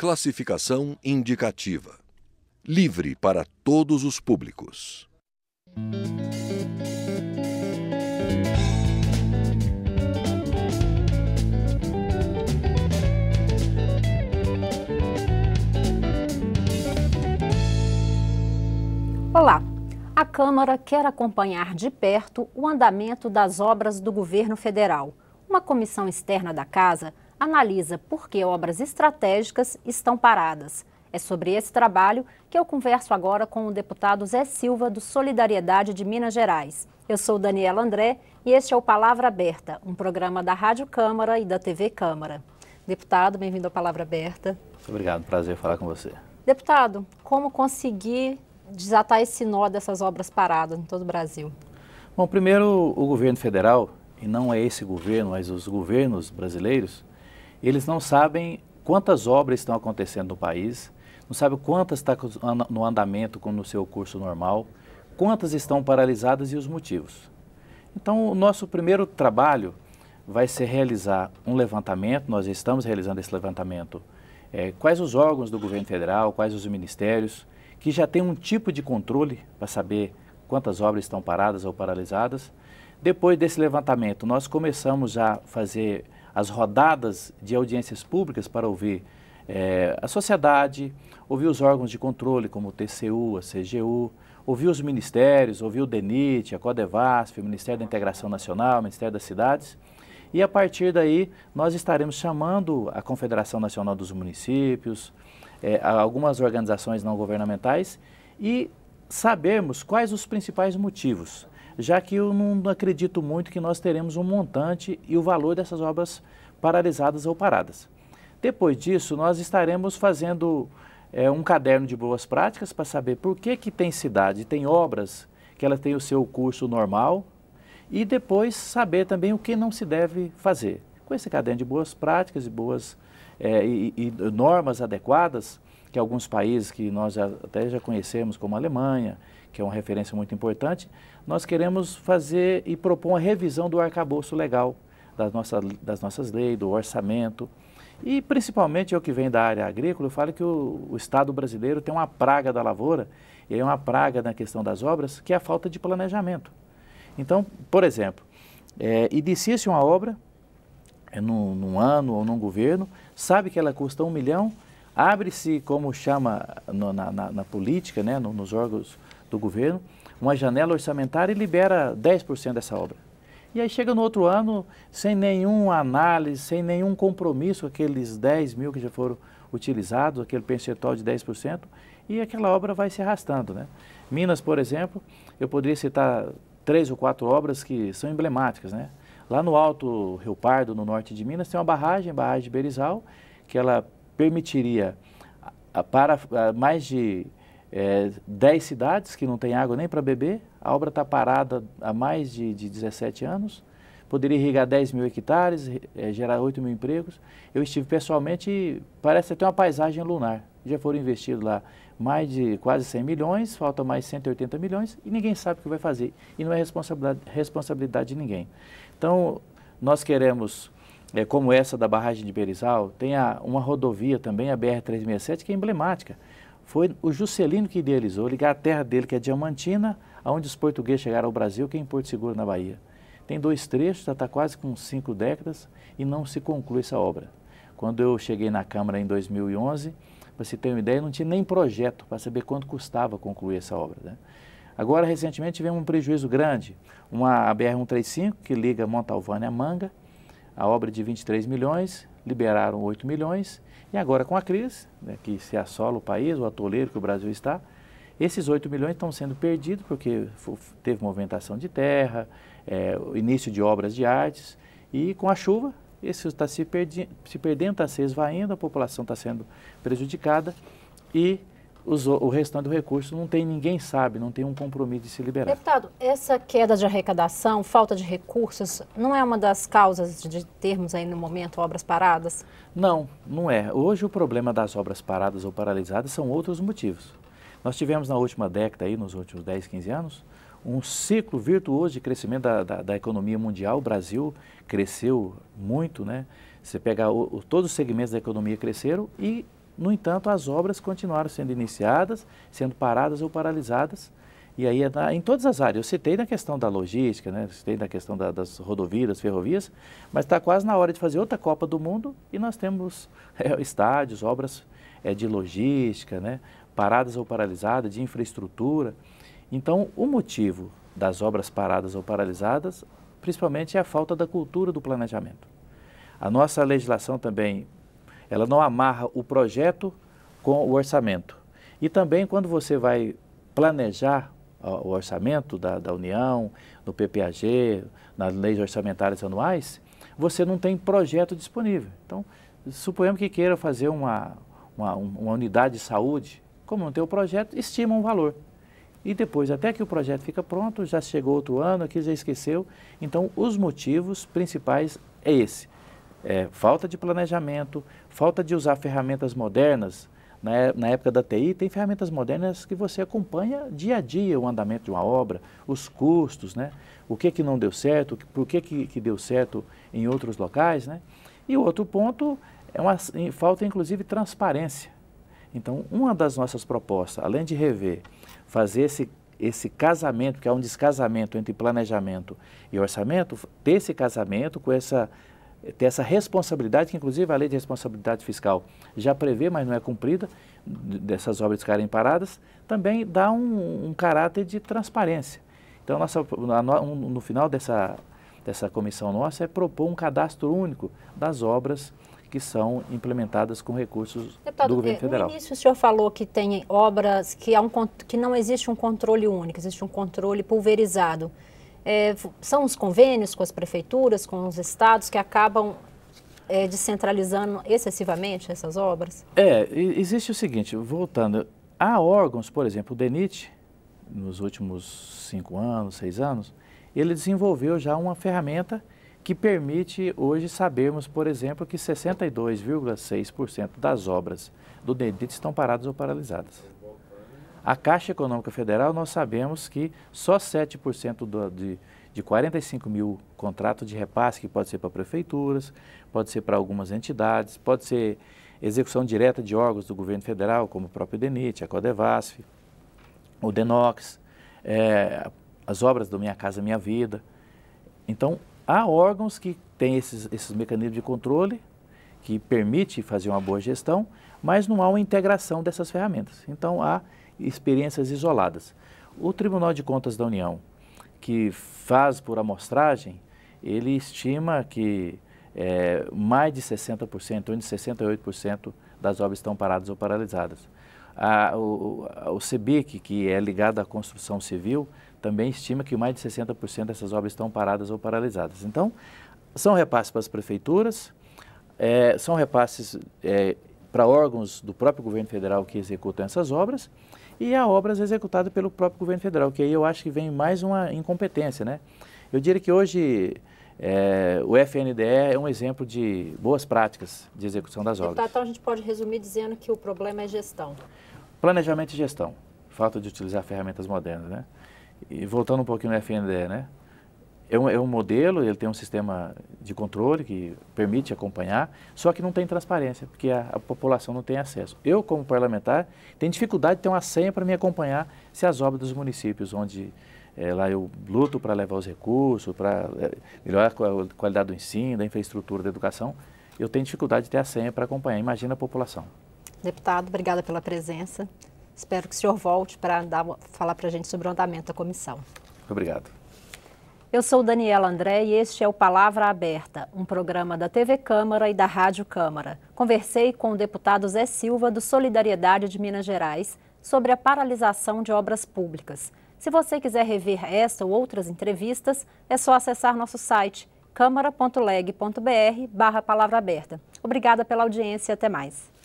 Classificação indicativa. Livre para todos os públicos. Olá! A Câmara quer acompanhar de perto o andamento das obras do governo federal. Uma comissão externa da Casa analisa por que obras estratégicas estão paradas. É sobre esse trabalho que eu converso agora com o deputado Zé Silva, do Solidariedade de Minas Gerais. Eu sou Daniela André e este é o Palavra Aberta, um programa da Rádio Câmara e da TV Câmara. Deputado, bem-vindo ao Palavra Aberta. Muito obrigado, prazer falar com você. Deputado, como conseguir desatar esse nó dessas obras paradas em todo o Brasil? Bom, primeiro, o governo federal, e não é esse governo, mas os governos brasileiros, eles não sabem quantas obras estão acontecendo no país, não sabem quantas estão tá no andamento, como no seu curso normal, quantas estão paralisadas e os motivos. Então, o nosso primeiro trabalho vai ser realizar um levantamento, nós estamos realizando esse levantamento, é, quais os órgãos do governo federal, quais os ministérios, que já tem um tipo de controle para saber quantas obras estão paradas ou paralisadas. Depois desse levantamento, nós começamos a fazer as rodadas de audiências públicas para ouvir é, a sociedade, ouvir os órgãos de controle, como o TCU, a CGU, ouvir os ministérios, ouvir o DENIT, a CODEVASF, o Ministério da Integração Nacional, o Ministério das Cidades. E a partir daí, nós estaremos chamando a Confederação Nacional dos Municípios, é, algumas organizações não governamentais e sabermos quais os principais motivos já que eu não acredito muito que nós teremos um montante e o valor dessas obras paralisadas ou paradas. Depois disso, nós estaremos fazendo é, um caderno de boas práticas para saber por que, que tem cidade, tem obras que ela tem o seu curso normal e depois saber também o que não se deve fazer. Com esse caderno de boas práticas e boas é, e, e normas adequadas, que alguns países que nós até já conhecemos, como a Alemanha, que é uma referência muito importante, nós queremos fazer e propor uma revisão do arcabouço legal, das, nossas das nossas leis, do orçamento. E principalmente eu que venho da área agrícola, eu falo que o, o Estado brasileiro tem uma praga da lavoura, e é uma praga na questão das obras, que é a falta de planejamento. Então, por exemplo, é, inicia-se uma obra é, num, num ano ou num governo, sabe que ela custa um milhão, abre-se, como chama no, na, na, na, política, né, no, nos órgãos do governo, uma janela orçamentária e libera 10% dessa obra. E aí chega no outro ano, sem nenhuma análise, sem nenhum compromisso, aqueles 10 mil que já foram utilizados, aquele percentual de 10%, e aquela obra vai se arrastando. Né? Minas, por exemplo, eu poderia citar três ou quatro obras que são emblemáticas. Né? Lá no Alto Rio Pardo, no norte de Minas, tem uma barragem, a barragem de Berizal, que ela permitiria para mais de é, 10 cidades que não tem água nem para beber, a obra está parada há mais de, de 17 anos, poderia irrigar 10 mil hectares, é, gerar 8 mil empregos. Eu estive pessoalmente parece até uma paisagem lunar. Já foram investidos lá mais de quase 100 milhões, falta mais 180 milhões e ninguém sabe o que vai fazer. E não é responsabilidade, responsabilidade de ninguém. Então, nós queremos é, como essa da barragem de Berizal, tem a, uma rodovia também, a BR-367, que é emblemática. Foi o Juscelino que idealizou ligar a terra dele, que é Diamantina, aonde os portugueses chegaram ao Brasil, que é em Porto Seguro, na Bahia. Tem dois trechos, já está quase com cinco décadas e não se conclui essa obra. Quando eu cheguei na Câmara em 2011, para se ter uma ideia, não tinha nem projeto para saber quanto custava concluir essa obra. Né? Agora, recentemente, tivemos um prejuízo grande. Uma BR-135, que liga Montalvânia a Manga, a obra de 23 milhões, liberaram 8 milhões, e agora com a crise, né, que se assola o país, o atoleiro que o Brasil está, esses 8 milhões estão sendo perdidos porque teve movimentação de terra, é, início de obras de artes, e com a chuva, esse está se, perdi, se perdendo, está se esvaindo, a população está sendo prejudicada e o restante do recurso não tem, ninguém sabe, não tem um compromisso de se liberar. Deputado, essa queda de arrecadação, falta de recursos, não é uma das causas de termos aí no momento obras paradas? Não, não é. Hoje o problema das obras paradas ou paralisadas são outros motivos. Nós tivemos na última década, aí, nos últimos 10, 15 anos, um ciclo virtuoso de crescimento da, da, da economia mundial. O Brasil cresceu muito, né? Você pega o, todos os segmentos da economia cresceram e no entanto, as obras continuaram sendo iniciadas, sendo paradas ou paralisadas, e aí é em todas as áreas. Eu citei na questão da logística, né? citei na questão da, das rodovias, ferrovias, mas está quase na hora de fazer outra Copa do Mundo e nós temos é, estádios, obras é, de logística, né? paradas ou paralisadas, de infraestrutura. Então, o motivo das obras paradas ou paralisadas, principalmente, é a falta da cultura do planejamento. A nossa legislação também ela não amarra o projeto com o orçamento. E também quando você vai planejar o orçamento da, da União, no PPAG, nas leis orçamentárias anuais, você não tem projeto disponível. Então, suponhamos que queira fazer uma, uma, uma unidade de saúde, como não tem o projeto, estima um valor. E depois, até que o projeto fica pronto, já chegou outro ano, aqui já esqueceu. Então, os motivos principais é esse. É, falta de planejamento, falta de usar ferramentas modernas. Na, é, na época da TI, tem ferramentas modernas que você acompanha dia a dia o andamento de uma obra, os custos, né? o que, que não deu certo, por que, que, que deu certo em outros locais. Né? E o outro ponto é uma falta, inclusive, transparência. Então, uma das nossas propostas, além de rever, fazer esse, esse casamento, que é um descasamento entre planejamento e orçamento, ter esse casamento com essa é ter essa responsabilidade, que inclusive a lei de responsabilidade fiscal já prevê, mas não é cumprida, dessas obras ficarem paradas, também dá um, um caráter de transparência. Então, nossa, no final dessa, dessa comissão nossa é propor um cadastro único das obras que são implementadas com recursos Deputado, do governo é, federal. No início o senhor falou que tem obras que, há um, que não existe um controle único, existe um controle pulverizado é, são os convênios com as prefeituras, com os estados, que acabam é, descentralizando excessivamente essas obras? É, existe o seguinte, voltando, há órgãos, por exemplo, o DENIT, nos últimos cinco anos, seis anos, ele desenvolveu já uma ferramenta que permite hoje sabermos, por exemplo, que 62,6% das obras do DENIT estão paradas ou paralisadas. A Caixa Econômica Federal, nós sabemos que só 7% do, de, de 45 mil contratos de repasse, que pode ser para prefeituras, pode ser para algumas entidades, pode ser execução direta de órgãos do governo federal, como o próprio DENIT, a CODEVASF, o DENOX, é, as obras do Minha Casa Minha Vida. Então, há órgãos que têm esses, esses mecanismos de controle, que permite fazer uma boa gestão, mas não há uma integração dessas ferramentas. Então, há experiências isoladas. O Tribunal de Contas da União, que faz por amostragem, ele estima que é, mais de 60%, onde 68% das obras estão paradas ou paralisadas. A, o, o CEBIC, que é ligado à construção civil, também estima que mais de 60% dessas obras estão paradas ou paralisadas. Então, são repasses para as prefeituras, é, são repasses é, para órgãos do próprio governo federal que executam essas obras e há obras executadas pelo próprio governo federal, que aí eu acho que vem mais uma incompetência, né? Eu diria que hoje é, o FNDE é um exemplo de boas práticas de execução das Deputado, obras. Então a gente pode resumir dizendo que o problema é gestão. Planejamento e gestão, falta de utilizar ferramentas modernas, né? E voltando um pouquinho no FNDE, né? É um, é um modelo, ele tem um sistema de controle que permite acompanhar, só que não tem transparência, porque a, a população não tem acesso. Eu, como parlamentar, tenho dificuldade de ter uma senha para me acompanhar se as obras dos municípios onde é, lá eu luto para levar os recursos, para é, melhorar a qualidade do ensino, da infraestrutura da educação, eu tenho dificuldade de ter a senha para acompanhar. Imagina a população. Deputado, obrigada pela presença. Espero que o senhor volte para falar para a gente sobre o andamento da comissão. Obrigado. Eu sou Daniela André e este é o Palavra Aberta, um programa da TV Câmara e da Rádio Câmara. Conversei com o deputado Zé Silva do Solidariedade de Minas Gerais sobre a paralisação de obras públicas. Se você quiser rever esta ou outras entrevistas, é só acessar nosso site câmara.leg.br barra palavra aberta. Obrigada pela audiência e até mais.